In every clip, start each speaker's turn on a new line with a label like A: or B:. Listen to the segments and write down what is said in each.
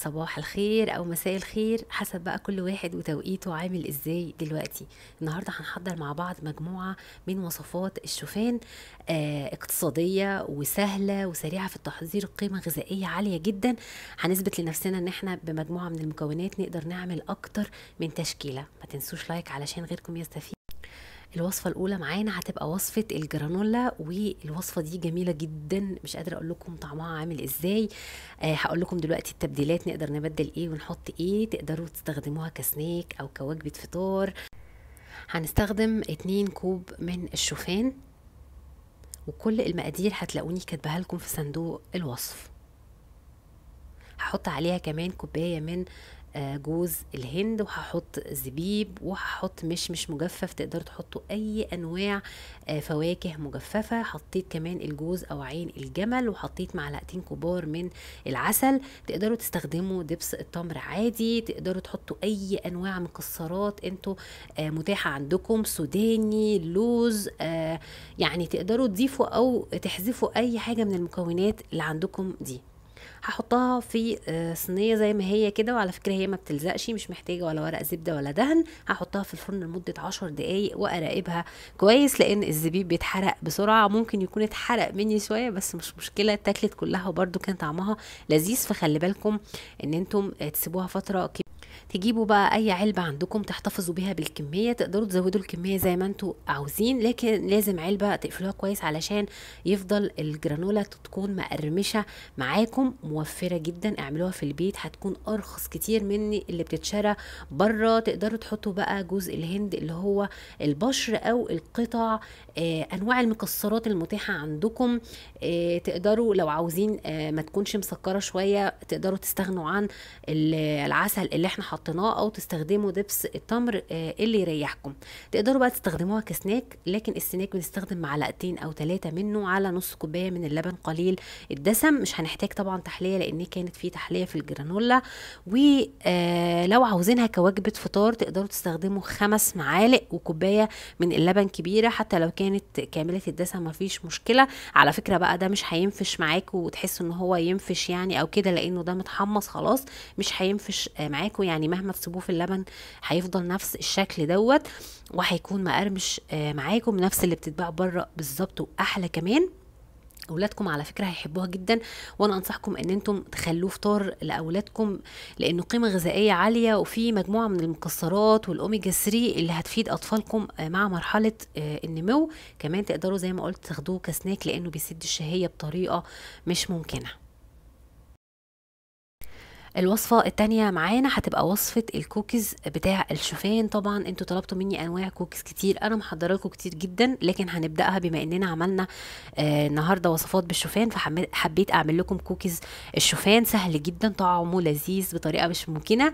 A: صباح الخير او مساء الخير حسب بقى كل واحد وتوقيته عامل ازاي دلوقتي النهارده هنحضر مع بعض مجموعه من وصفات الشوفان آه اقتصاديه وسهله وسريعه في التحضير قيمه غذائيه عاليه جدا هنثبت لنفسنا ان احنا بمجموعه من المكونات نقدر نعمل اكتر من تشكيله ما تنسوش لايك علشان غيركم يستفيد الوصفه الاولى معانا هتبقى وصفه الجرانولا والوصفه دي جميله جدا مش قادره اقول لكم طعمها عامل ازاي آه هقول لكم دلوقتي التبديلات نقدر نبدل ايه ونحط ايه تقدروا تستخدموها كسناك او كوجبه فطار هنستخدم 2 كوب من الشوفان وكل المقادير هتلاقوني كاتباها لكم في صندوق الوصف هحط عليها كمان كوبايه من آه، جوز الهند وهحط زبيب وهحط مشمش مجفف تقدروا تحطوا اي انواع آه، فواكه مجففه حطيت كمان الجوز او عين الجمل وحطيت معلقتين كبار من العسل تقدروا تستخدموا دبس التمر عادي تقدروا تحطوا اي انواع مكسرات انتوا آه، متاحه عندكم سوداني لوز يعني تقدروا تضيفوا او تحذفوا اي حاجه من المكونات اللي عندكم دي هحطها في آه، صينيه زي ما هي كده وعلى فكره هي ما بتلزقش مش محتاجه ولا ورق زبده ولا دهن هحطها في الفرن لمده 10 دقائق واراقبها كويس لان الزبيب بيتحرق بسرعه ممكن يكون اتحرق مني شويه بس مش مشكله اتاكلت كلها وبرده كان طعمها لذيذ فخلي بالكم ان انتم آه، تسيبوها فتره كبيرة. تجيبوا بقى اي علبه عندكم تحتفظوا بيها بالكميه تقدروا تزودوا الكميه زي ما انتوا عاوزين لكن لازم علبه تقفلوها كويس علشان يفضل الجرانولا تكون مقرمشه معاكم موفره جدا اعملوها في البيت هتكون ارخص كتير من اللي بتتشرى بره تقدروا تحطوا بقى جزء الهند اللي هو البشر او القطع آه انواع المكسرات المتاحه عندكم آه تقدروا لو عاوزين آه ما تكونش مسكره شويه تقدروا تستغنوا عن العسل اللي احنا حطيناه او تستخدموا دبس التمر آه، اللي يريحكم تقدروا بقى تستخدموها كسناك لكن السناك بنستخدم معلقتين او ثلاثه منه على نص كوبايه من اللبن قليل الدسم مش هنحتاج طبعا تحليه لان كانت في تحليه في الجرانولا ولو آه، عاوزينها كوجبه فطار تقدروا تستخدموا خمس معالق وكوبايه من اللبن كبيره حتى لو كانت كامله الدسم مفيش مشكله على فكره بقى ده مش هينفش معاكوا وتحسوا ان هو ينفش يعني او كده لانه ده متحمص خلاص مش هينفش آه، معاكوا يعني يعني مهما تسيبوه في اللبن هيفضل نفس الشكل دوت وهيكون مقرمش آه، معاكم نفس اللي بتتباع بره بالظبط واحلى كمان اولادكم على فكره هيحبوها جدا وانا انصحكم ان انتم تخلوه فطار لاولادكم لانه قيمه غذائيه عاليه وفي مجموعه من المكسرات والاوميجا 3 اللي هتفيد اطفالكم آه، مع مرحله آه، النمو كمان تقدروا زي ما قلت تاخدوه كسناك لانه بيسد الشهيه بطريقه مش ممكنه الوصفة التانية معانا هتبقى وصفة الكوكيز بتاع الشوفان طبعا انتوا طلبتوا مني انواع كوكيز كتير انا محضره لكم كتير جدا لكن هنبدأها بما اننا عملنا آه النهاردة وصفات بالشوفان فحبيت اعمل لكم كوكيز الشوفان سهل جدا طعمه لذيذ بطريقة مش ممكنة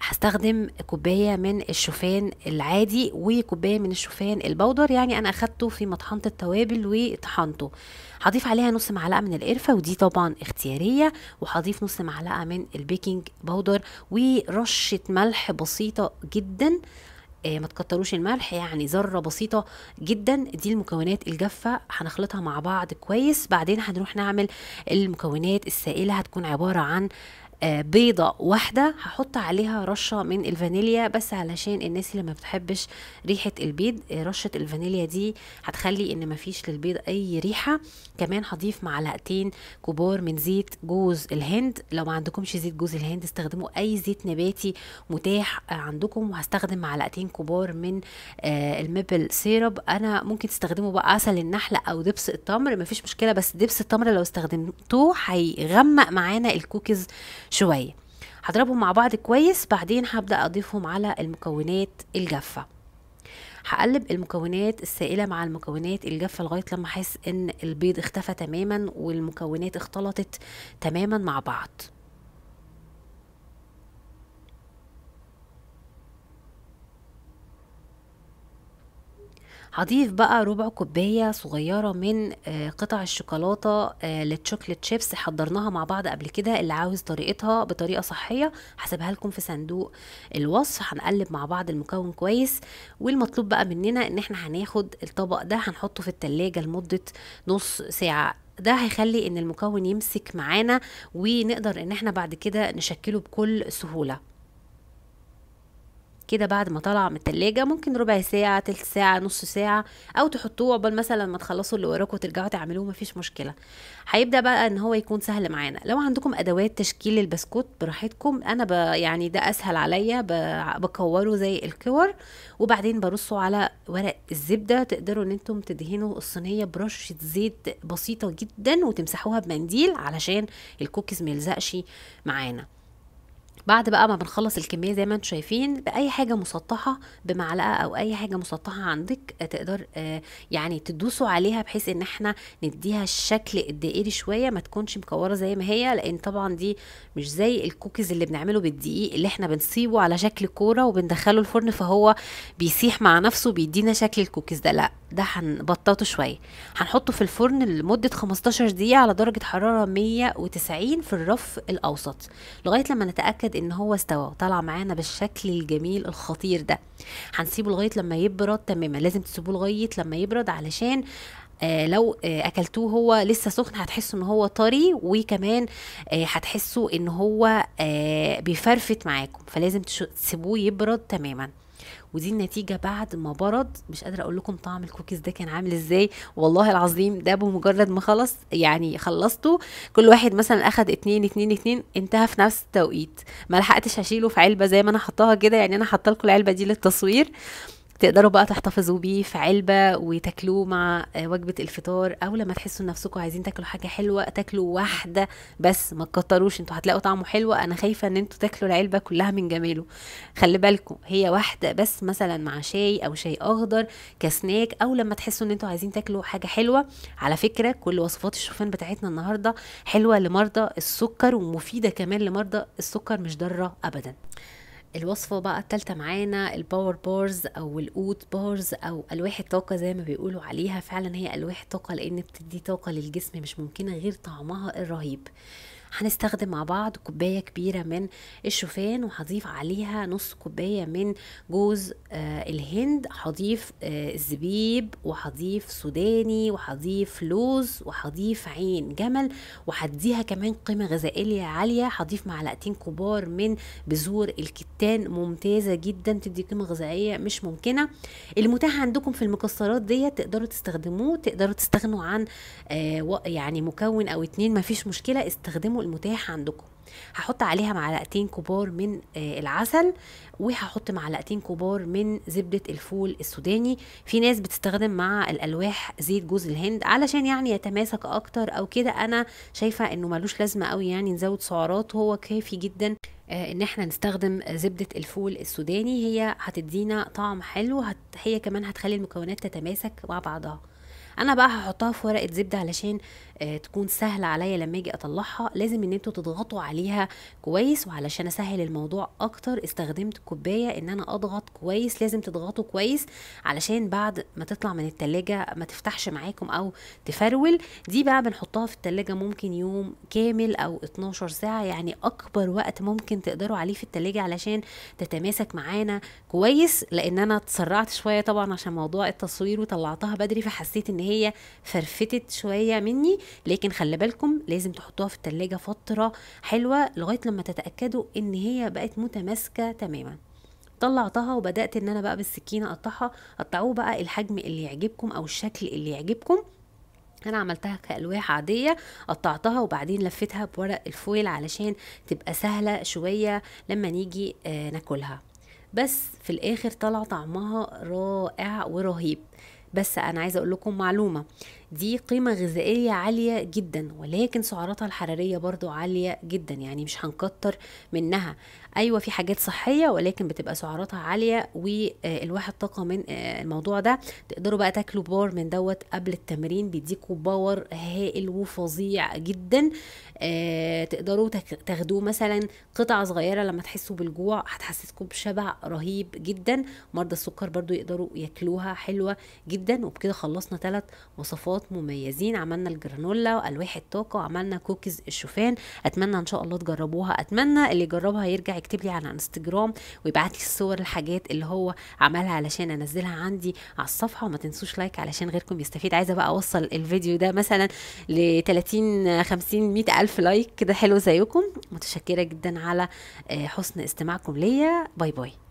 A: هستخدم كوباية من الشوفان العادي وكوباية من الشوفان البودر يعني انا اخدته في مطحنة التوابل وطحنته هضيف عليها نص معلقة من القرفة ودي طبعا اختيارية وهضيف نص معلقة من البيك بيكنج باودر ورشه ملح بسيطه جدا آه، ما تكتروش الملح يعني ذرة بسيطة جدا دي المكونات الجافة هنخلطها مع بعض كويس بعدين هنروح نعمل المكونات السائلة هتكون عبارة عن آه، بيضة واحدة هحط عليها رشة من الفانيليا بس علشان الناس اللي ما بتحبش ريحة البيض آه، رشة الفانيليا دي هتخلي ان مفيش للبيض اي ريحة كمان هضيف معلقتين كبار من زيت جوز الهند لو ما عندكمش زيت جوز الهند استخدموا اي زيت نباتي متاح آه، عندكم وهستخدم معلقتين كبار من الميبل سيرب انا ممكن تستخدموا بقى عسل النحلة او دبس التمر مفيش مشكلة بس دبس التمر لو استخدمتوه هيغمق معانا الكوكيز شويه هضربهم مع بعض كويس بعدين هبدا اضيفهم على المكونات الجافه هقلب المكونات السائله مع المكونات الجافه لغايه لما احس ان البيض اختفى تماما والمكونات اختلطت تماما مع بعض هضيف بقى ربع كوباية صغيرة من آه، قطع الشوكولاتة آه، للتشوكلت شيبس حضرناها مع بعض قبل كده اللي عاوز طريقتها بطريقة صحية هسيبها لكم في صندوق الوصف هنقلب مع بعض المكون كويس والمطلوب بقى مننا ان احنا هناخد الطبق ده هنحطه في التلاجة لمدة نص ساعة ده هيخلي ان المكون يمسك معانا ونقدر ان احنا بعد كده نشكله بكل سهوله كده بعد ما طلع من التلاجة ممكن ربع ساعة تلت ساعة نص ساعة أو تحطوه قبل مثلا ما تخلصوا اللي وراكم وترجعوا تعملوه مفيش مشكلة هيبدأ بقى إن هو يكون سهل معانا لو عندكم أدوات تشكيل البسكوت براحتكم أنا ب... يعني ده أسهل عليا ب... بكوره زي الكور وبعدين برصه على ورق الزبدة تقدروا إن انتم تدهنوا الصينية برشة زيت بسيطة جدا وتمسحوها بمنديل علشان الكوكيز ميلزقش معانا بعد بقى ما بنخلص الكميه زي ما انتم شايفين باي حاجه مسطحه بمعلقه او اي حاجه مسطحه عندك آه، تقدر آه، يعني تدوسوا عليها بحيث ان احنا نديها الشكل الدائري إيه شويه ما تكونش مكوره زي ما هي لان طبعا دي مش زي الكوكيز اللي بنعمله بالدقيق اللي احنا بنصيبه على شكل كوره وبندخله الفرن فهو بيسيح مع نفسه بيدينا شكل الكوكيز ده لا ده هنبططه شويه هنحطه في الفرن لمده 15 دقيقه على درجه حراره 190 في الرف الاوسط لغايه لما نتاكد متاكد ان هو استوى وطلع معانا بالشكل الجميل الخطير ده هنسيبه لغايه لما يبرد تماما لازم تسيبوه لغايه لما يبرد علشان آه لو آه اكلتوه هو لسه سخن هتحسوا ان هو طري وكمان آه هتحسوا ان هو آه، بيفرفت معاكم فلازم تسيبوه يبرد تماما ودي النتيجه بعد ما برد مش قادره اقول لكم طعم الكوكيز ده كان عامل ازاي والله العظيم ده بمجرد ما خلص يعني خلصته كل واحد مثلا اخد اتنين اتنين اتنين انتهى في نفس التوقيت ما لحقتش اشيله في علبه زي ما انا حطاها كده يعني انا حاطه لكم العلبه دي للتصوير تقدروا بقى تحتفظوا بيه في علبه وتاكلوه مع وجبه الفطار او لما تحسوا نفسكم عايزين تاكلوا حاجه حلوه تاكلوا واحده بس ما تكتروش انتوا هتلاقوا طعمه حلو انا خايفه ان انتوا تاكلوا العلبه كلها من جماله خلي بالكم هي واحده بس مثلا مع شاي او شاي اخضر كسناك او لما تحسوا ان انتوا عايزين تاكلوا حاجه حلوه على فكره كل وصفات الشوفان بتاعتنا النهارده حلوه لمرضى السكر ومفيده كمان لمرضى السكر مش ضاره ابدا الوصفة بقى التالتة معانا الباور بورز أو الأوت بورز أو ألواح الطاقة زي ما بيقولوا عليها فعلا هي ألواح طاقة لأن بتدي طاقة للجسم مش ممكنة غير طعمها الرهيب هنستخدم مع بعض كوباية كبيرة من الشوفان وهضيف عليها نص كوباية من جوز آه، الهند هضيف آه، الزبيب وهضيف سوداني وهضيف لوز وهضيف عين جمل وهديها كمان قيمة غذائية عالية هضيف معلقتين كبار من بذور الكتان ممتازة جدا تدي قيمة غذائية مش ممكنة المتاح عندكم في المكسرات ديت تقدروا تستخدموه تقدروا تستغنوا عن آه، يعني مكون او اتنين مفيش مشكلة استخدموا المتاح عندكم هحط عليها معلقتين كبار من آه، العسل وهحط معلقتين كبار من زبدة الفول السوداني في ناس بتستخدم مع الألواح زيت جوز الهند علشان يعني يتماسك أكتر أو كده أنا شايفة أنه ملوش لازمة أوي يعني نزود سعرات هو كافي جدا آه، ان احنا نستخدم زبدة الفول السوداني هي هتدينا طعم حلو هت... هي كمان هتخلي المكونات تتماسك مع بعضها انا بقى هحطها في ورقه زبده علشان آه، تكون سهله عليا لما اجي اطلعها لازم ان انتوا تضغطوا عليها كويس وعلشان اسهل الموضوع اكتر استخدمت كوبايه ان انا اضغط كويس لازم تضغطوا كويس علشان بعد ما تطلع من التلاجة ما تفتحش معاكم او تفرول دي بقى بنحطها في التلاجة ممكن يوم كامل او 12 ساعه يعني اكبر وقت ممكن تقدروا عليه في التلاجة علشان تتماسك معانا كويس لان انا اتسرعت شويه طبعا عشان موضوع التصوير وطلعتها بدري فحسيت ان هي هي فرفتت شويه مني لكن خلي بالكم لازم تحطوها في التلاجة فتره حلوه لغايه لما تتاكدوا ان هي بقت متماسكه تماما طلعتها وبدات ان انا بقى بالسكينه اقطعها قطعوه بقى الحجم اللي يعجبكم او الشكل اللي يعجبكم انا عملتها كالواح عاديه قطعتها وبعدين لفتها بورق الفويل علشان تبقى سهله شويه لما نيجي آه، ناكلها بس في الاخر طلع طعمها رائع ورهيب بس انا عايزه اقول لكم معلومه دي قيمة غذائية عالية جدا ولكن سعراتها الحرارية برضو عالية جدا يعني مش هنكتر منها أيوة في حاجات صحية ولكن بتبقى سعراتها عالية والواحد طاقة من آه، الموضوع ده تقدروا بقى تاكلوا بار من دوت قبل التمرين بيديكوا باور هائل وفظيع جدا آه، تقدروا تاخدوه مثلا قطعة صغيرة لما تحسوا بالجوع هتحسسكم بشبع رهيب جدا مرضى السكر برضو يقدروا ياكلوها حلوة جدا وبكده خلصنا ثلاث وصفات وصفات مميزين عملنا الجرانولا والواح الطاقه وعملنا كوكيز الشوفان اتمنى ان شاء الله تجربوها اتمنى اللي يجربها يرجع يكتب لي على انستجرام ويبعت لي الصور الحاجات اللي هو عملها علشان انزلها عندي على الصفحه وما تنسوش لايك علشان غيركم يستفيد عايزه بقى اوصل الفيديو ده مثلا ل 30 50 100 الف لايك كده حلو زيكم متشكره جدا على آه، حسن استماعكم ليا باي باي